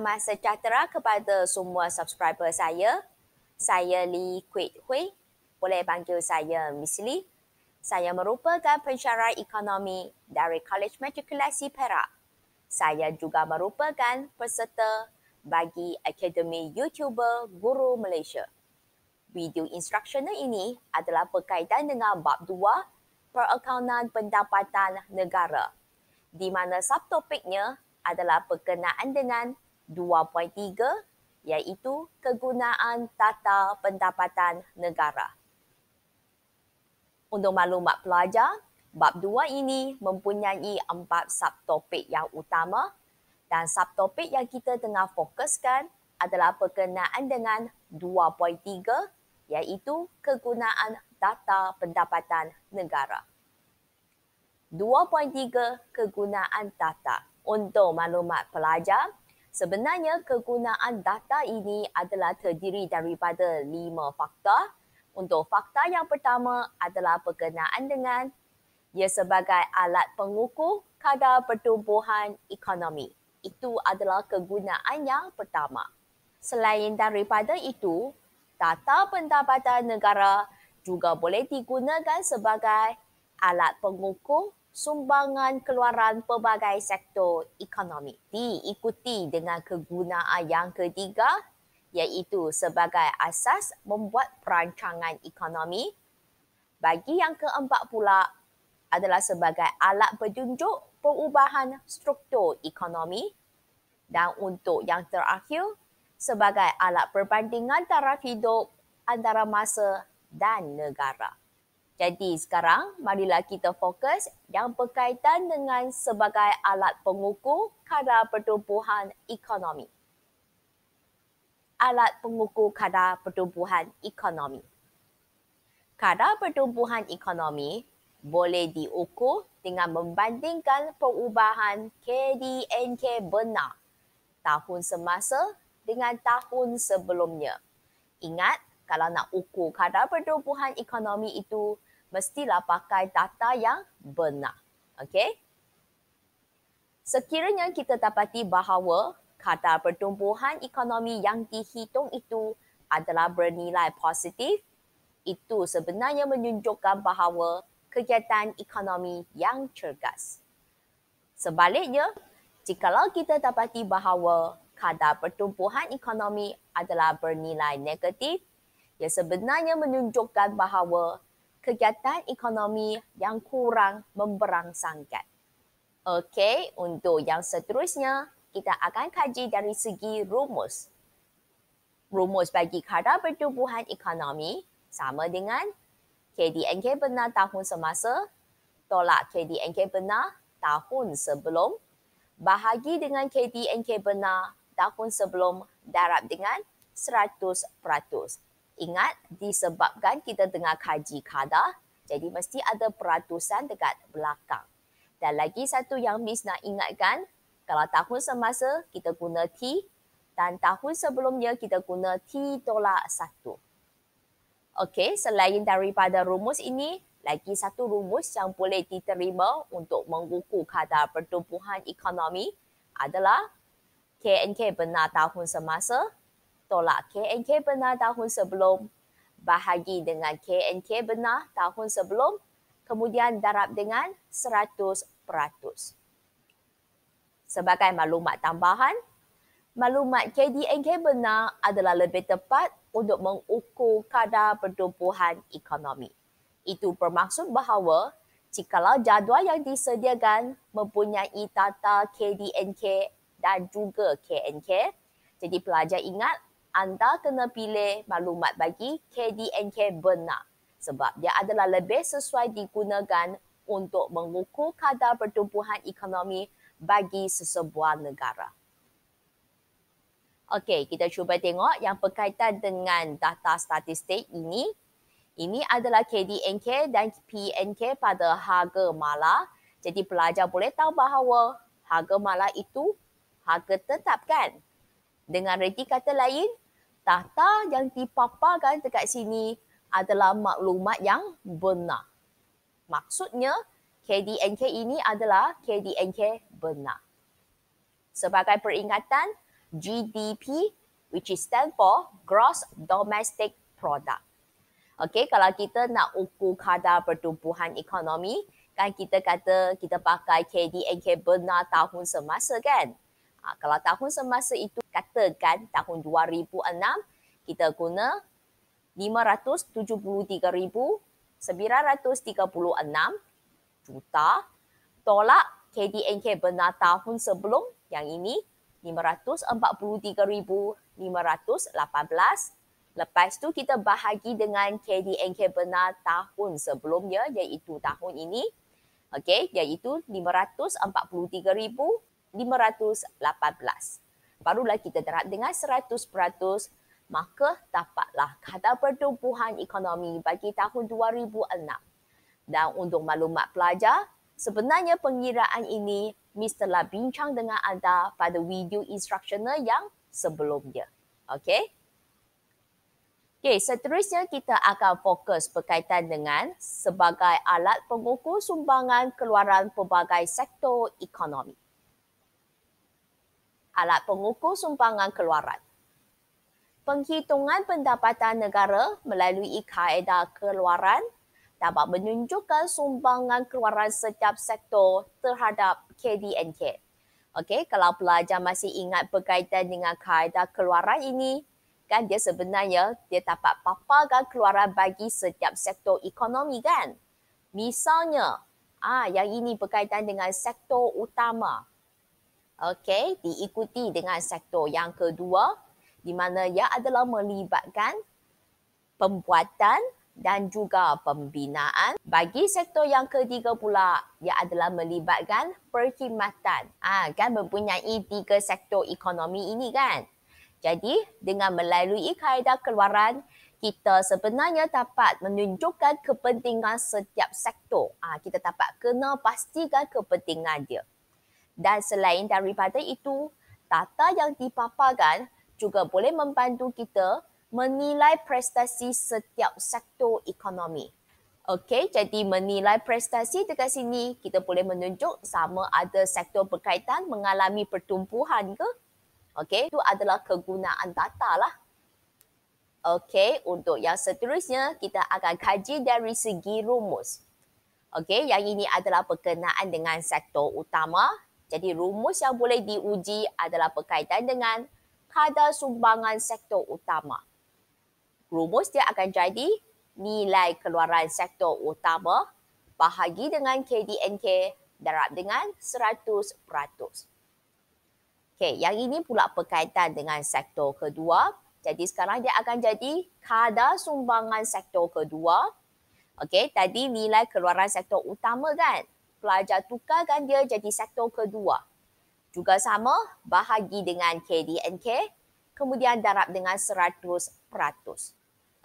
Selamat sejahtera kepada semua subscriber saya. Saya Li Kuit Hui. Boleh panggil saya Miss Li. Saya merupakan pensyarah ekonomi dari College Matriculasi Perak. Saya juga merupakan peserta bagi Akademi YouTuber Guru Malaysia. Video instructional ini adalah berkaitan dengan bab 2 Perakaunan Pendapatan Negara di mana subtopiknya adalah berkenaan dengan 2.3 iaitu kegunaan data pendapatan negara. Untuk maklumat pelajar, bab dua ini mempunyai empat subtopik yang utama dan subtopik yang kita tengah fokuskan adalah perkenaan dengan 2.3 iaitu kegunaan data pendapatan negara. 2.3 kegunaan data. Untuk maklumat pelajar, Sebenarnya kegunaan data ini adalah terdiri daripada lima fakta. Untuk fakta yang pertama adalah berkenaan dengan ia sebagai alat pengukur kadar pertumbuhan ekonomi. Itu adalah kegunaan yang pertama. Selain daripada itu, data pendapatan negara juga boleh digunakan sebagai alat pengukur sumbangan keluaran pelbagai sektor ekonomi diikuti dengan kegunaan yang ketiga iaitu sebagai asas membuat perancangan ekonomi. Bagi yang keempat pula adalah sebagai alat petunjuk perubahan struktur ekonomi. Dan untuk yang terakhir, sebagai alat perbandingan taraf hidup antara masa dan negara. Jadi sekarang marilah kita fokus yang berkaitan dengan sebagai alat pengukur kadar pertumbuhan ekonomi. Alat pengukur kadar pertumbuhan ekonomi. Kadar pertumbuhan ekonomi boleh diukur dengan membandingkan perubahan KDNK benar tahun semasa dengan tahun sebelumnya. Ingat kalau nak ukur kadar pertumbuhan ekonomi itu, mestilah pakai data yang benar. Okey? Sekiranya kita dapati bahawa kadar pertumbuhan ekonomi yang dihitung itu adalah bernilai positif, itu sebenarnya menunjukkan bahawa kegiatan ekonomi yang cergas. Sebaliknya, jikalau kita dapati bahawa kadar pertumbuhan ekonomi adalah bernilai negatif, ia sebenarnya menunjukkan bahawa kegiatan ekonomi yang kurang memberangsangkan. Okey, untuk yang seterusnya, kita akan kaji dari segi rumus. Rumus bagi kadar pertumbuhan ekonomi sama dengan KDNK benar tahun semasa tolak KDNK benar tahun sebelum bahagi dengan KDNK benar tahun sebelum darab dengan 100%. Ingat, disebabkan kita tengah kaji kadar, jadi mesti ada peratusan dekat belakang. Dan lagi satu yang Miss nak ingatkan, kalau tahun semasa kita guna T dan tahun sebelumnya kita guna T tolak satu. Okey, selain daripada rumus ini, lagi satu rumus yang boleh diterima untuk mengukur kadar pertumbuhan ekonomi adalah KNK benar tahun semasa tolak KNK benar tahun sebelum, bahagi dengan KNK benar tahun sebelum, kemudian darab dengan 100%. Sebagai maklumat tambahan, maklumat KDNK benar adalah lebih tepat untuk mengukur kadar pertumbuhan ekonomi. Itu bermaksud bahawa jikalau jadual yang disediakan mempunyai tata KDNK dan juga KNK, jadi pelajar ingat anda kena pilih maklumat bagi KDNK benar sebab dia adalah lebih sesuai digunakan untuk mengukur kadar pertumbuhan ekonomi bagi sesebuah negara. Okey, kita cuba tengok yang berkaitan dengan data statistik ini. Ini adalah KDNK dan PNK pada harga mala. Jadi pelajar boleh tahu bahawa harga mala itu harga tetap kan? Dengan reti kata lain, data yang dipaparkan dekat sini adalah maklumat yang benar. Maksudnya, KDNK ini adalah KDNK benar. Sebagai peringatan, GDP which is stand for Gross Domestic Product. Okay, kalau kita nak ukur kadar pertumbuhan ekonomi, kan kita kata kita pakai KDNK benar tahun semasa kan? Ha, kalau tahun semasa itu katakan tahun 2006 kita guna 573,936 juta tolak KDNK benar tahun sebelum yang ini 543,518. Lepas tu kita bahagi dengan KDNK benar tahun sebelumnya iaitu tahun ini. Okey, iaitu 543,518. 518. Barulah kita terap dengan 100%, maka dapatlah kata pertumbuhan ekonomi bagi tahun 2006. Dan untuk maklumat pelajar, sebenarnya pengiraan ini Miss telah bincang dengan anda pada video instructional yang sebelumnya. Okey? Okey, seterusnya kita akan fokus berkaitan dengan sebagai alat pengukur sumbangan keluaran pelbagai sektor ekonomi alat pengukur sumbangan keluaran. Penghitungan pendapatan negara melalui kaedah keluaran dapat menunjukkan sumbangan keluaran setiap sektor terhadap KDNK. Okey, kalau pelajar masih ingat berkaitan dengan kaedah keluaran ini, kan dia sebenarnya dia dapat paparkan keluaran bagi setiap sektor ekonomi kan? Misalnya, ah yang ini berkaitan dengan sektor utama, okey diikuti dengan sektor yang kedua di mana ia adalah melibatkan pembuatan dan juga pembinaan. Bagi sektor yang ketiga pula, ia adalah melibatkan perkhidmatan. Ah, ha, kan mempunyai tiga sektor ekonomi ini kan? Jadi, dengan melalui kaedah keluaran, kita sebenarnya dapat menunjukkan kepentingan setiap sektor. Ah, ha, kita dapat kena pastikan kepentingan dia. Dan selain daripada itu, data yang dipaparkan juga boleh membantu kita menilai prestasi setiap sektor ekonomi. Okey, jadi menilai prestasi dekat sini, kita boleh menunjuk sama ada sektor berkaitan mengalami pertumbuhan ke. Okey, itu adalah kegunaan data lah. Okey, untuk yang seterusnya, kita akan kaji dari segi rumus. Okey, yang ini adalah berkenaan dengan sektor utama jadi rumus yang boleh diuji adalah berkaitan dengan kadar sumbangan sektor utama. Rumus dia akan jadi nilai keluaran sektor utama bahagi dengan KDNK darab dengan 100%. Okay, yang ini pula berkaitan dengan sektor kedua. Jadi sekarang dia akan jadi kadar sumbangan sektor kedua. Okey, tadi nilai keluaran sektor utama kan? pelajar tukarkan dia jadi sektor kedua. Juga sama, bahagi dengan KDNK, kemudian darab dengan 100%.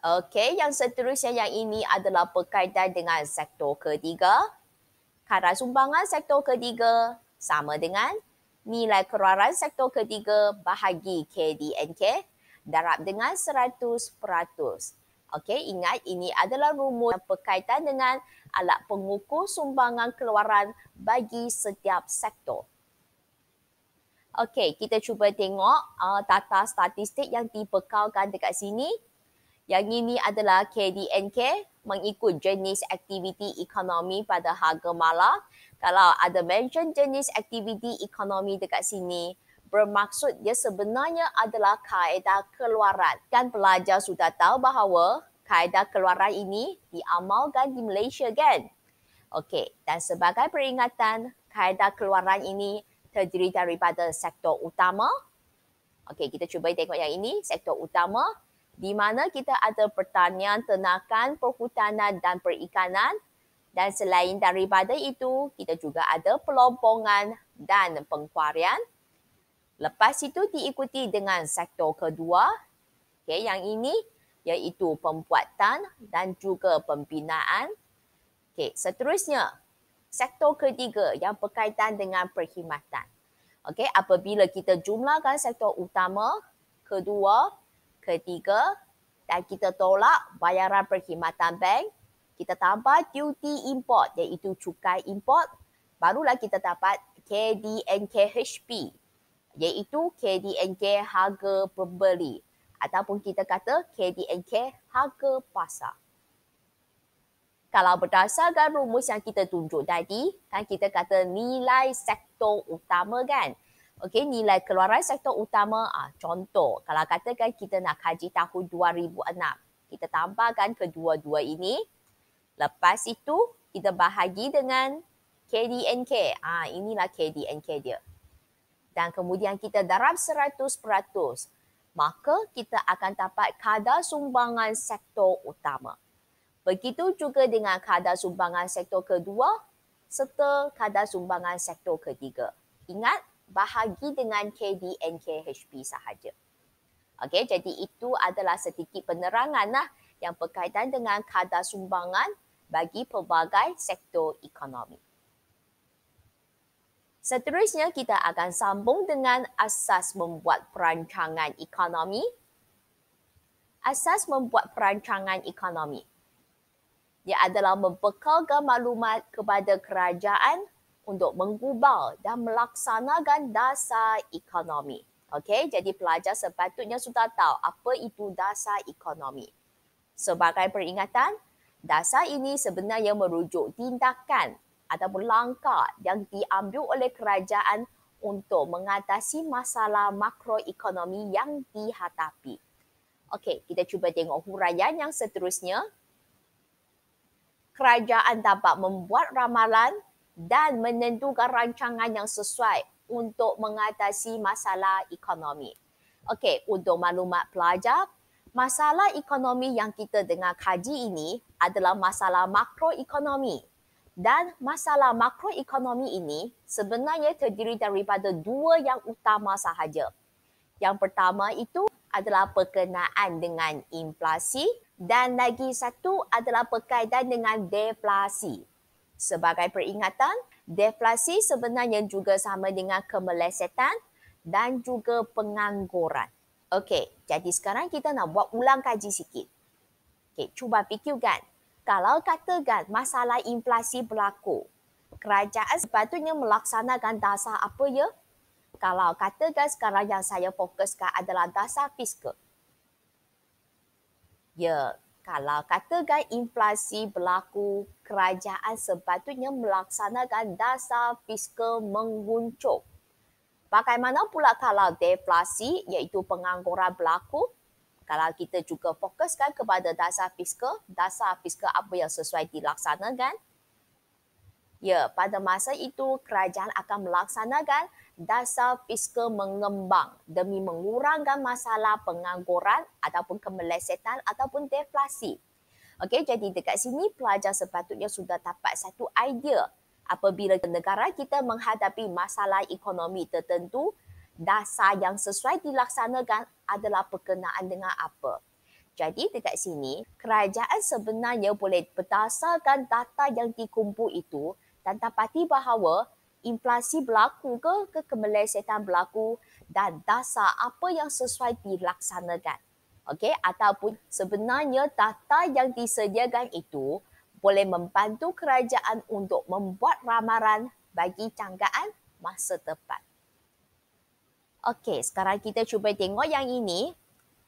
Okey, yang seterusnya yang ini adalah berkaitan dengan sektor ketiga. Kadar sumbangan sektor ketiga sama dengan nilai keluaran sektor ketiga bahagi KDNK darab dengan Okey, ingat ini adalah rumus yang berkaitan dengan alat pengukur sumbangan keluaran bagi setiap sektor. Okey, kita cuba tengok uh, data statistik yang dibekalkan dekat sini. Yang ini adalah KDNK mengikut jenis aktiviti ekonomi pada harga malam. Kalau ada mention jenis aktiviti ekonomi dekat sini, bermaksud ia sebenarnya adalah kaedah keluaran. Kan pelajar sudah tahu bahawa kaedah keluaran ini diamalkan di Malaysia kan? Okey, dan sebagai peringatan, kaedah keluaran ini terdiri daripada sektor utama. Okey, kita cuba tengok yang ini, sektor utama di mana kita ada pertanian, tenakan, perhutanan dan perikanan. Dan selain daripada itu, kita juga ada pelompongan dan pengkuarian. Lepas itu diikuti dengan sektor kedua. okay, yang ini iaitu pembuatan dan juga pembinaan. okay, seterusnya sektor ketiga yang berkaitan dengan perkhidmatan. okay. apabila kita jumlahkan sektor utama, kedua, ketiga dan kita tolak bayaran perkhidmatan bank, kita tambah duty import iaitu cukai import, barulah kita dapat KdNkHP iaitu KDNK harga pembeli ataupun kita kata KDNK harga pasar. Kalau berdasarkan rumus yang kita tunjuk tadi, kan kita kata nilai sektor utama kan. Okey, nilai keluaran sektor utama, ah, contoh kalau katakan kita nak kaji tahun 2006, kita tambahkan kedua-dua ini. Lepas itu, kita bahagi dengan KDNK. Ah, inilah KDNK dia dan kemudian kita darab 100%, maka kita akan dapat kadar sumbangan sektor utama. Begitu juga dengan kadar sumbangan sektor kedua serta kadar sumbangan sektor ketiga. Ingat, bahagi dengan KDNKHB sahaja. Okay, jadi itu adalah sedikit penerangan lah yang berkaitan dengan kadar sumbangan bagi pelbagai sektor ekonomi. Seterusnya kita akan sambung dengan asas membuat perancangan ekonomi. Asas membuat perancangan ekonomi. Ia adalah membekalkan maklumat kepada kerajaan untuk menggubal dan melaksanakan dasar ekonomi. Okey, jadi pelajar sepatutnya sudah tahu apa itu dasar ekonomi. Sebagai peringatan, dasar ini sebenarnya merujuk tindakan ataupun langkah yang diambil oleh kerajaan untuk mengatasi masalah makroekonomi yang dihadapi. Okey, kita cuba tengok huraian yang seterusnya. Kerajaan dapat membuat ramalan dan menentukan rancangan yang sesuai untuk mengatasi masalah ekonomi. Okey, untuk maklumat pelajar, masalah ekonomi yang kita dengar kaji ini adalah masalah makroekonomi dan masalah makroekonomi ini sebenarnya terdiri daripada dua yang utama sahaja. Yang pertama itu adalah perkenaan dengan inflasi dan lagi satu adalah berkaitan dengan deflasi. Sebagai peringatan, deflasi sebenarnya juga sama dengan kemelesetan dan juga pengangguran. Okey, jadi sekarang kita nak buat ulang kaji sikit. Okey, cuba fikirkan kalau katakan masalah inflasi berlaku, kerajaan sepatutnya melaksanakan dasar apa ya? Kalau katakan sekarang yang saya fokuskan adalah dasar fiskal. Ya, kalau katakan inflasi berlaku, kerajaan sepatutnya melaksanakan dasar fiskal menguncup. Bagaimana pula kalau deflasi iaitu pengangguran berlaku? kalau kita juga fokuskan kepada dasar fiskal, dasar fiskal apa yang sesuai dilaksanakan? Ya, pada masa itu kerajaan akan melaksanakan dasar fiskal mengembang demi mengurangkan masalah pengangguran ataupun kemelesetan ataupun deflasi. Okey, jadi dekat sini pelajar sepatutnya sudah dapat satu idea apabila negara kita menghadapi masalah ekonomi tertentu dasar yang sesuai dilaksanakan adalah berkenaan dengan apa. Jadi dekat sini, kerajaan sebenarnya boleh berdasarkan data yang dikumpul itu dan dapati bahawa inflasi berlaku ke, ke kemelesetan berlaku dan dasar apa yang sesuai dilaksanakan. Okey, ataupun sebenarnya data yang disediakan itu boleh membantu kerajaan untuk membuat ramaran bagi canggaan masa depan. Okey, sekarang kita cuba tengok yang ini.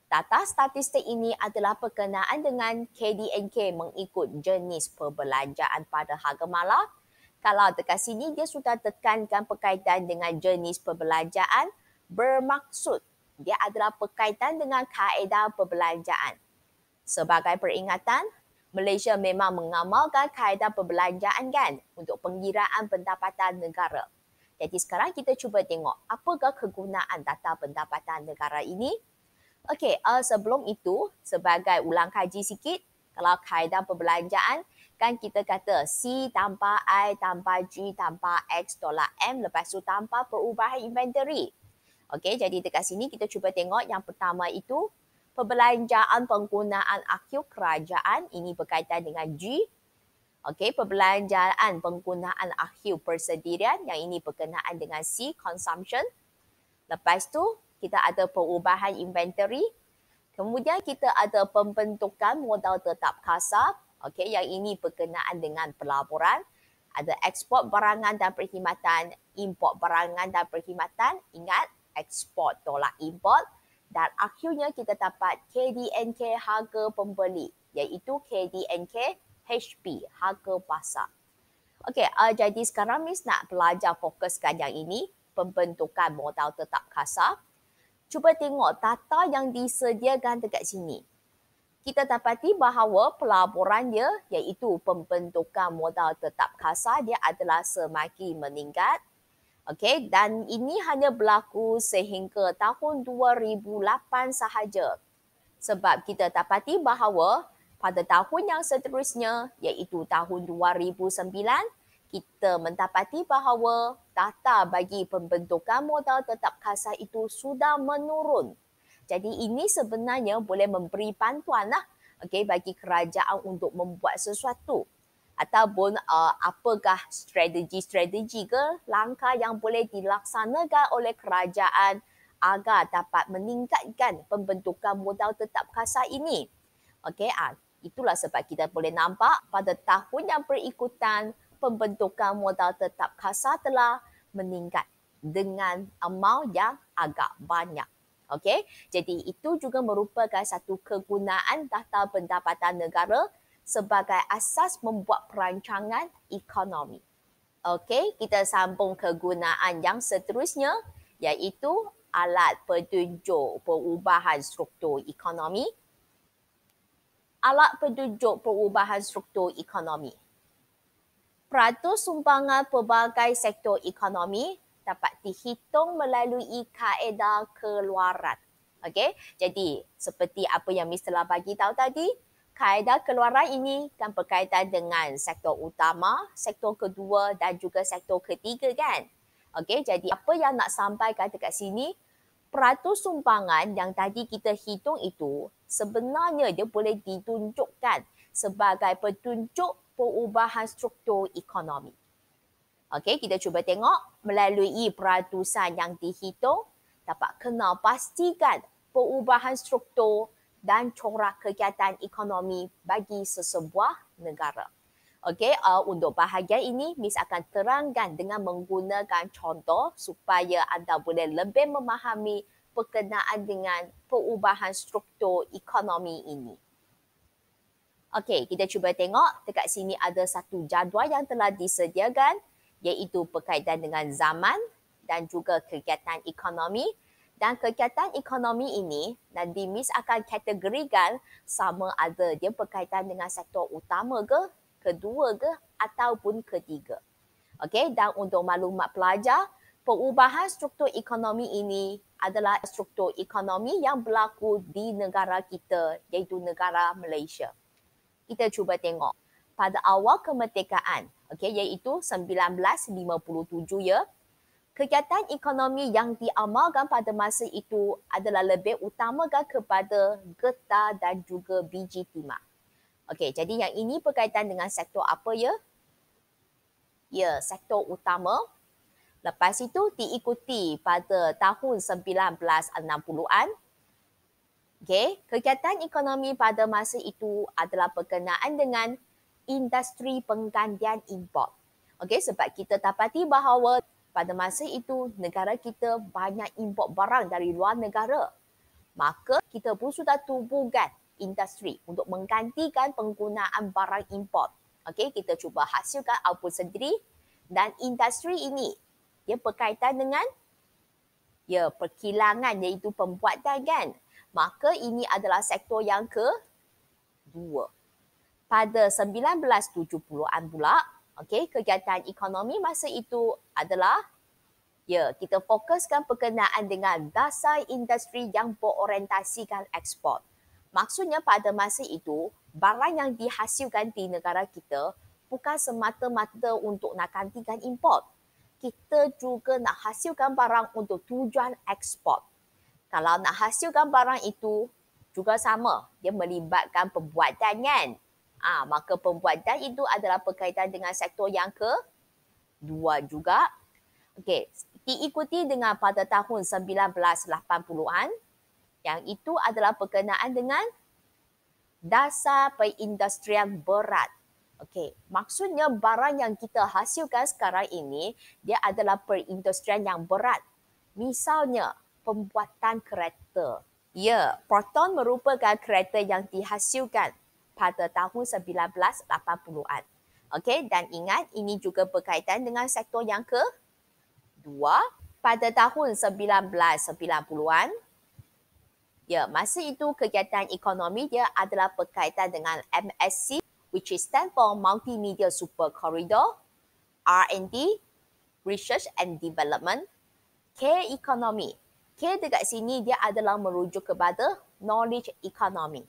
Data statistik ini adalah perkenaan dengan KDNK mengikut jenis perbelanjaan pada harga malam. Kalau dekat sini dia sudah tekankan perkaitan dengan jenis perbelanjaan bermaksud dia adalah perkaitan dengan kaedah perbelanjaan. Sebagai peringatan, Malaysia memang mengamalkan kaedah perbelanjaan kan untuk pengiraan pendapatan negara. Jadi sekarang kita cuba tengok apakah kegunaan data pendapatan negara ini. Okey, uh, sebelum itu sebagai ulang kaji sikit, kalau kaedah perbelanjaan kan kita kata C tambah I tambah G tambah X tolak M lepas tu tambah perubahan inventory. Okey, jadi dekat sini kita cuba tengok yang pertama itu perbelanjaan penggunaan akhir kerajaan ini berkaitan dengan G Okey, perbelanjaan penggunaan akhir persendirian yang ini berkenaan dengan C consumption. Lepas tu kita ada perubahan inventory. Kemudian kita ada pembentukan modal tetap kasar. Okey, yang ini berkenaan dengan pelaburan. Ada ekspor barangan dan perkhidmatan, import barangan dan perkhidmatan. Ingat, ekspor tolak import. Dan akhirnya kita dapat KDNK harga pembeli iaitu KDNK HP, harga pasar. Okey, uh, jadi sekarang Miss nak belajar fokuskan yang ini, pembentukan modal tetap kasar. Cuba tengok data yang disediakan dekat sini. Kita dapati bahawa pelaburan dia iaitu pembentukan modal tetap kasar dia adalah semakin meningkat. Okey, dan ini hanya berlaku sehingga tahun 2008 sahaja. Sebab kita dapati bahawa pada tahun yang seterusnya iaitu tahun 2009 kita mendapati bahawa data bagi pembentukan modal tetap kasar itu sudah menurun. Jadi ini sebenarnya boleh memberi bantuanlah okay, bagi kerajaan untuk membuat sesuatu ataupun uh, apakah strategi-strategi ke langkah yang boleh dilaksanakan oleh kerajaan agar dapat meningkatkan pembentukan modal tetap kasar ini. okay? uh, ah, itulah sebab kita boleh nampak pada tahun yang berikutan pembentukan modal tetap kasar telah meningkat dengan amount yang agak banyak. Okey, jadi itu juga merupakan satu kegunaan data pendapatan negara sebagai asas membuat perancangan ekonomi. Okey, kita sambung kegunaan yang seterusnya iaitu alat petunjuk perubahan struktur ekonomi alat penunjuk perubahan struktur ekonomi. Peratus sumbangan pelbagai sektor ekonomi dapat dihitung melalui kaedah keluaran. Okey, jadi seperti apa yang Mr. Lah bagi tahu tadi, kaedah keluaran ini kan berkaitan dengan sektor utama, sektor kedua dan juga sektor ketiga kan? Okey, jadi apa yang nak sampaikan dekat sini, peratus sumbangan yang tadi kita hitung itu sebenarnya dia boleh ditunjukkan sebagai petunjuk perubahan struktur ekonomi. Okey, kita cuba tengok melalui peratusan yang dihitung dapat kenal pastikan perubahan struktur dan corak kegiatan ekonomi bagi sesebuah negara. Okey, uh, untuk bahagian ini, Miss akan terangkan dengan menggunakan contoh supaya anda boleh lebih memahami perkenaan dengan perubahan struktur ekonomi ini. Okey, kita cuba tengok. Dekat sini ada satu jadual yang telah disediakan iaitu berkaitan dengan zaman dan juga kegiatan ekonomi. Dan kegiatan ekonomi ini nanti Miss akan kategorikan sama ada dia berkaitan dengan sektor utama ke kedua ke ataupun ketiga. Okey, dan untuk maklumat pelajar, perubahan struktur ekonomi ini adalah struktur ekonomi yang berlaku di negara kita iaitu negara Malaysia. Kita cuba tengok pada awal kemerdekaan, okey iaitu 1957 ya. Kegiatan ekonomi yang diamalkan pada masa itu adalah lebih utamakan kepada getah dan juga biji timah. Okey, jadi yang ini berkaitan dengan sektor apa ya? Ya, sektor utama. Lepas itu diikuti pada tahun 1960-an. Okey, kegiatan ekonomi pada masa itu adalah berkenaan dengan industri penggantian import. Okey, sebab kita dapati bahawa pada masa itu negara kita banyak import barang dari luar negara. Maka kita pun sudah tubuhkan industri untuk menggantikan penggunaan barang import. Okey, kita cuba hasilkan output sendiri dan industri ini dia berkaitan dengan ya perkilangan iaitu pembuatan kan. Maka ini adalah sektor yang ke dua. Pada 1970-an pula, okey, kegiatan ekonomi masa itu adalah ya, kita fokuskan perkenaan dengan dasar industri yang berorientasikan ekspor. Maksudnya pada masa itu, barang yang dihasilkan di negara kita bukan semata-mata untuk nak gantikan import. Kita juga nak hasilkan barang untuk tujuan ekspor. Kalau nak hasilkan barang itu, juga sama. Dia melibatkan pembuatan kan? Ah, ha, maka pembuatan itu adalah berkaitan dengan sektor yang ke dua juga. Okey, diikuti dengan pada tahun 1980-an, yang itu adalah berkenaan dengan dasar perindustrian berat. Okey, maksudnya barang yang kita hasilkan sekarang ini dia adalah perindustrian yang berat. Misalnya pembuatan kereta. Ya, Proton merupakan kereta yang dihasilkan pada tahun 1980-an. Okey, dan ingat ini juga berkaitan dengan sektor yang ke dua pada tahun 1990-an Ya, masa itu kegiatan ekonomi dia adalah berkaitan dengan MSC which is stand for Multimedia Super Corridor, R&D, Research and Development, K Economy. K dekat sini dia adalah merujuk kepada Knowledge Economy.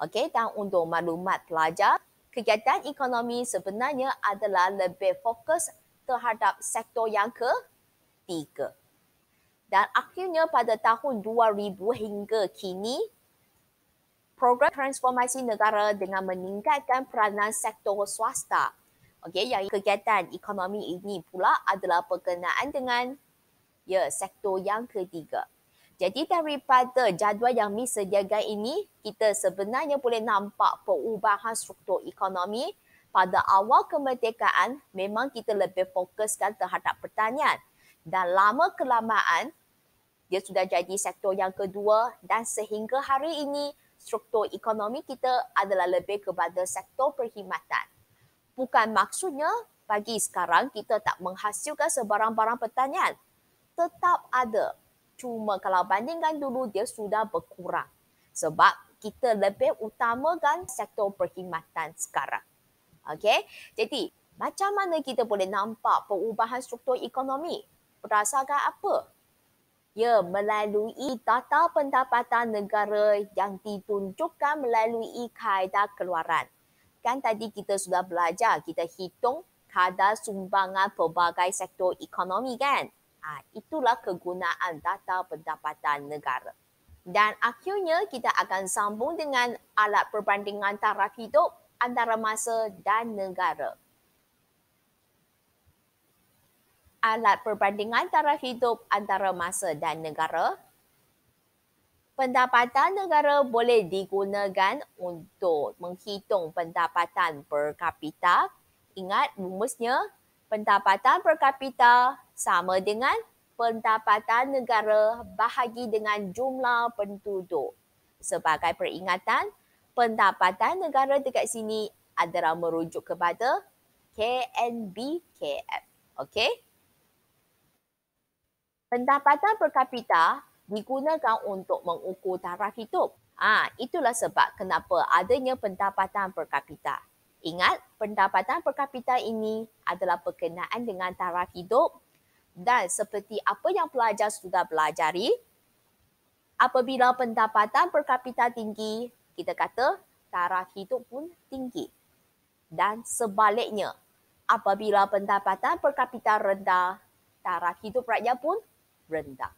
Okey, dan untuk maklumat pelajar, kegiatan ekonomi sebenarnya adalah lebih fokus terhadap sektor yang ke 3 dan akhirnya pada tahun 2000 hingga kini program transformasi negara dengan meningkatkan peranan sektor swasta. Okey, yang kegiatan ekonomi ini pula adalah berkenaan dengan ya sektor yang ketiga. Jadi daripada jadual yang Mi sediakan ini, kita sebenarnya boleh nampak perubahan struktur ekonomi pada awal kemerdekaan memang kita lebih fokuskan terhadap pertanian. Dan lama kelamaan, dia sudah jadi sektor yang kedua dan sehingga hari ini struktur ekonomi kita adalah lebih kepada sektor perkhidmatan. Bukan maksudnya bagi sekarang kita tak menghasilkan sebarang-barang pertanian. Tetap ada. Cuma kalau bandingkan dulu dia sudah berkurang. Sebab kita lebih utamakan sektor perkhidmatan sekarang. Okay, Jadi macam mana kita boleh nampak perubahan struktur ekonomi? Berdasarkan apa? ya melalui data pendapatan negara yang ditunjukkan melalui kaedah keluaran. Kan tadi kita sudah belajar kita hitung kadar sumbangan pelbagai sektor ekonomi kan? Ah itulah kegunaan data pendapatan negara. Dan akhirnya kita akan sambung dengan alat perbandingan taraf hidup antara masa dan negara. alat perbandingan taraf hidup antara masa dan negara. Pendapatan negara boleh digunakan untuk menghitung pendapatan per kapita. Ingat rumusnya, pendapatan per kapita sama dengan pendapatan negara bahagi dengan jumlah penduduk. Sebagai peringatan, pendapatan negara dekat sini adalah merujuk kepada KNBKF. Okey? pendapatan per kapita digunakan untuk mengukur taraf hidup. Ah, ha, itulah sebab kenapa adanya pendapatan per kapita. Ingat, pendapatan per kapita ini adalah berkenaan dengan taraf hidup dan seperti apa yang pelajar sudah pelajari, apabila pendapatan per kapita tinggi, kita kata taraf hidup pun tinggi. Dan sebaliknya, apabila pendapatan per kapita rendah, taraf hidup rakyat pun rendah.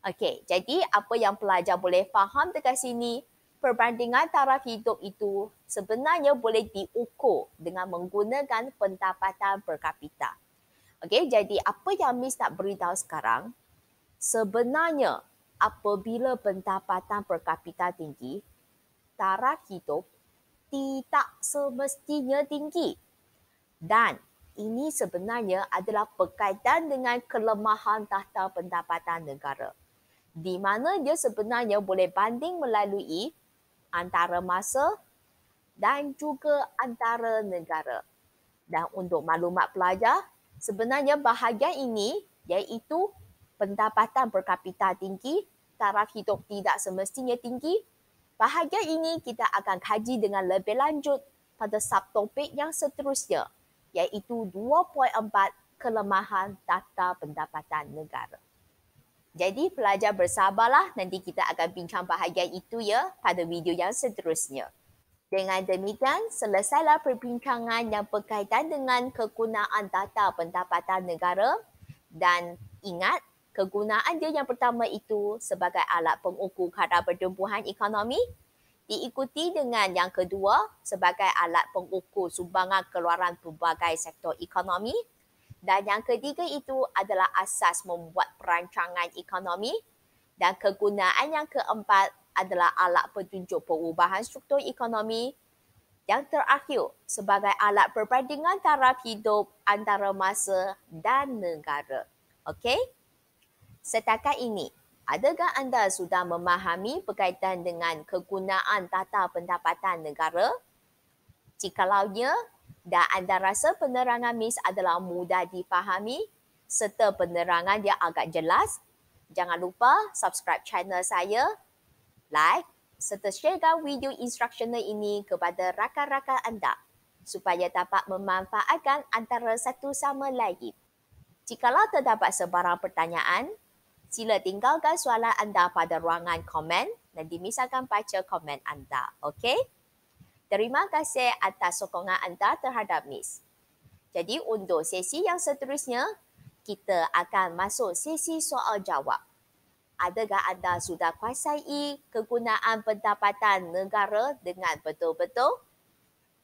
Okey, jadi apa yang pelajar boleh faham dekat sini, perbandingan taraf hidup itu sebenarnya boleh diukur dengan menggunakan pendapatan per kapita. Okey, jadi apa yang Miss nak beritahu sekarang, sebenarnya apabila pendapatan per kapita tinggi, taraf hidup tidak semestinya tinggi. Dan ini sebenarnya adalah berkaitan dengan kelemahan tahta pendapatan negara di mana dia sebenarnya boleh banding melalui antara masa dan juga antara negara. Dan untuk maklumat pelajar, sebenarnya bahagian ini iaitu pendapatan per kapita tinggi, taraf hidup tidak semestinya tinggi. Bahagian ini kita akan kaji dengan lebih lanjut pada subtopik yang seterusnya iaitu 2.4 kelemahan data pendapatan negara. Jadi pelajar bersabarlah nanti kita akan bincang bahagian itu ya pada video yang seterusnya. Dengan demikian, selesailah perbincangan yang berkaitan dengan kegunaan data pendapatan negara dan ingat kegunaan dia yang pertama itu sebagai alat pengukur kadar pertumbuhan ekonomi diikuti dengan yang kedua sebagai alat pengukur sumbangan keluaran pelbagai sektor ekonomi dan yang ketiga itu adalah asas membuat perancangan ekonomi dan kegunaan yang keempat adalah alat petunjuk perubahan struktur ekonomi yang terakhir sebagai alat perbandingan taraf hidup antara masa dan negara. Okey? Setakat ini, Adakah anda sudah memahami berkaitan dengan kegunaan tata pendapatan negara? Jikalau ya, dan anda rasa penerangan Miss adalah mudah dipahami serta penerangan dia agak jelas, jangan lupa subscribe channel saya, like serta sharekan video instructional ini kepada rakan-rakan anda supaya dapat memanfaatkan antara satu sama lain. Jikalau terdapat sebarang pertanyaan, sila tinggalkan soalan anda pada ruangan komen dan dimisalkan baca komen anda. Okey? Terima kasih atas sokongan anda terhadap Miss. Jadi untuk sesi yang seterusnya, kita akan masuk sesi soal jawab. Adakah anda sudah kuasai kegunaan pendapatan negara dengan betul-betul?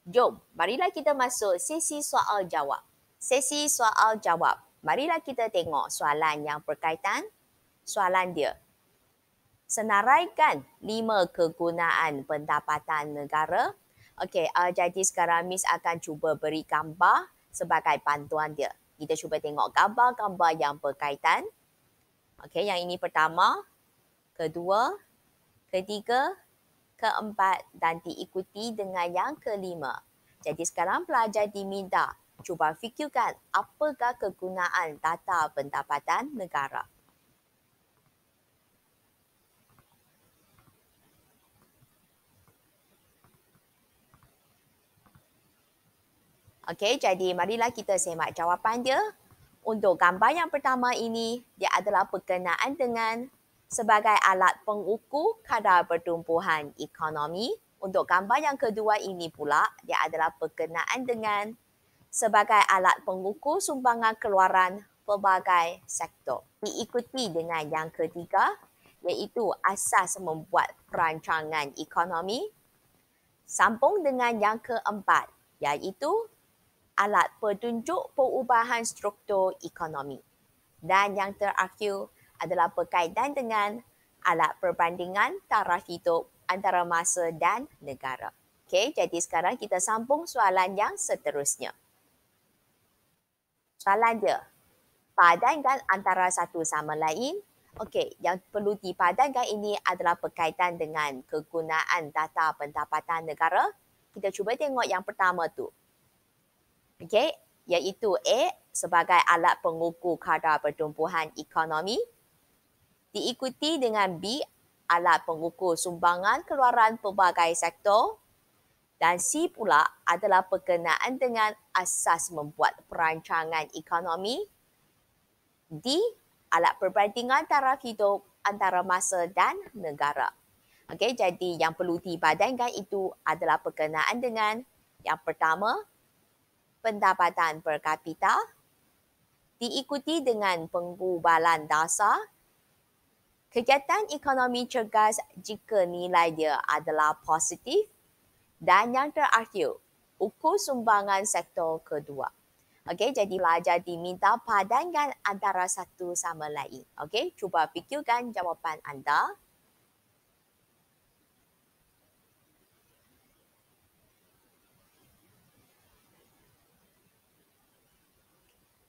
Jom, marilah kita masuk sesi soal jawab. Sesi soal jawab. Marilah kita tengok soalan yang berkaitan soalan dia. Senaraikan lima kegunaan pendapatan negara. Okey, uh, jadi sekarang Miss akan cuba beri gambar sebagai bantuan dia. Kita cuba tengok gambar-gambar yang berkaitan. Okey, yang ini pertama, kedua, ketiga, keempat dan diikuti dengan yang kelima. Jadi sekarang pelajar diminta cuba fikirkan apakah kegunaan data pendapatan negara. Okey, jadi marilah kita semak jawapan dia. Untuk gambar yang pertama ini, dia adalah perkenaan dengan sebagai alat pengukur kadar pertumbuhan ekonomi. Untuk gambar yang kedua ini pula, dia adalah perkenaan dengan sebagai alat pengukur sumbangan keluaran pelbagai sektor. Diikuti dengan yang ketiga, iaitu asas membuat perancangan ekonomi. Sambung dengan yang keempat, iaitu alat petunjuk perubahan struktur ekonomi. Dan yang terakhir adalah berkaitan dengan alat perbandingan taraf hidup antara masa dan negara. Okey, jadi sekarang kita sambung soalan yang seterusnya. Soalan dia, padankan antara satu sama lain. Okey, yang perlu dipadankan ini adalah berkaitan dengan kegunaan data pendapatan negara. Kita cuba tengok yang pertama tu okay, iaitu A sebagai alat pengukur kadar pertumbuhan ekonomi, diikuti dengan B alat pengukur sumbangan keluaran pelbagai sektor dan C pula adalah perkenaan dengan asas membuat perancangan ekonomi. D alat perbandingan taraf hidup antara masa dan negara. Okey, jadi yang perlu dibadankan itu adalah perkenaan dengan yang pertama, pendapatan per kapita, diikuti dengan pengubalan dasar. Kegiatan ekonomi cergas jika nilai dia adalah positif dan yang terakhir, ukur sumbangan sektor kedua. Okey, jadi pelajar diminta padankan antara satu sama lain. Okey, cuba fikirkan jawapan anda.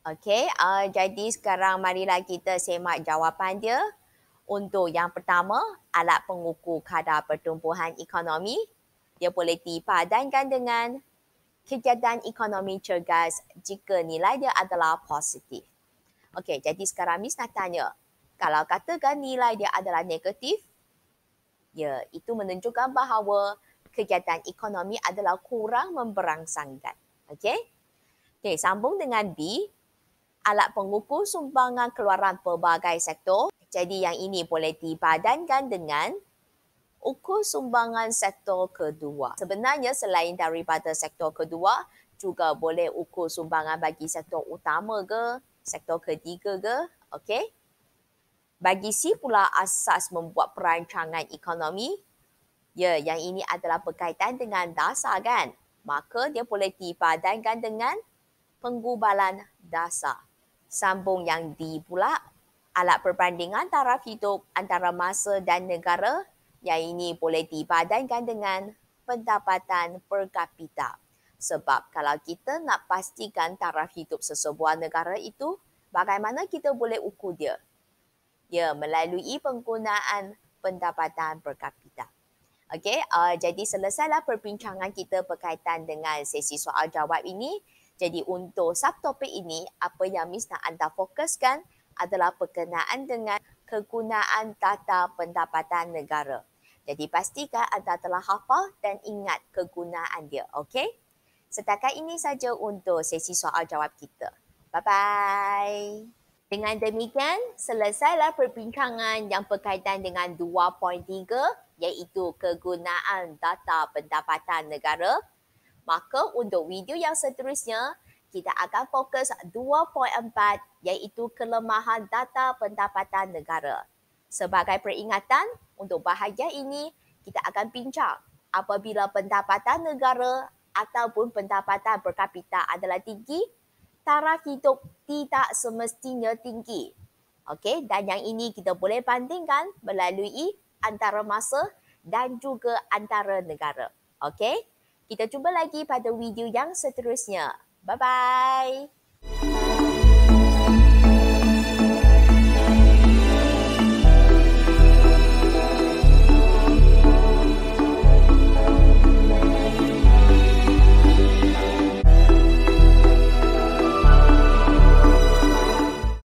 Okey, uh, jadi sekarang marilah kita semak jawapan dia. Untuk yang pertama, alat pengukur kadar pertumbuhan ekonomi. Dia boleh dipadankan dengan kegiatan ekonomi cergas jika nilai dia adalah positif. Okey, jadi sekarang Miss nak tanya, kalau katakan nilai dia adalah negatif, ya, itu menunjukkan bahawa kegiatan ekonomi adalah kurang memberangsangkan. Okey? Okey, sambung dengan B alat pengukur sumbangan keluaran pelbagai sektor. Jadi yang ini boleh dibadankan dengan ukur sumbangan sektor kedua. Sebenarnya selain daripada sektor kedua, juga boleh ukur sumbangan bagi sektor utama ke, sektor ketiga ke, okay Bagi si pula asas membuat perancangan ekonomi, ya yang ini adalah berkaitan dengan dasar kan? Maka dia boleh dipadankan dengan penggubalan dasar sambung yang D pula, alat perbandingan taraf hidup antara masa dan negara yang ini boleh dibadankan dengan pendapatan per kapita. Sebab kalau kita nak pastikan taraf hidup sesebuah negara itu, bagaimana kita boleh ukur dia? Ya, melalui penggunaan pendapatan per kapita. Okey, uh, jadi selesailah perbincangan kita berkaitan dengan sesi soal jawab ini. Jadi untuk subtopik ini, apa yang Miss nak anda fokuskan adalah perkenaan dengan kegunaan data pendapatan negara. Jadi pastikan anda telah hafal dan ingat kegunaan dia, okey? Setakat ini saja untuk sesi soal jawab kita. Bye-bye. Dengan demikian, selesailah perbincangan yang berkaitan dengan 2.3 iaitu kegunaan data pendapatan negara maka untuk video yang seterusnya kita akan fokus 2.4 iaitu kelemahan data pendapatan negara. Sebagai peringatan untuk bahagian ini kita akan bincang apabila pendapatan negara ataupun pendapatan per adalah tinggi, taraf hidup tidak semestinya tinggi. Okey, dan yang ini kita boleh bandingkan melalui antara masa dan juga antara negara. Okey? Kita jumpa lagi pada video yang seterusnya. Bye-bye.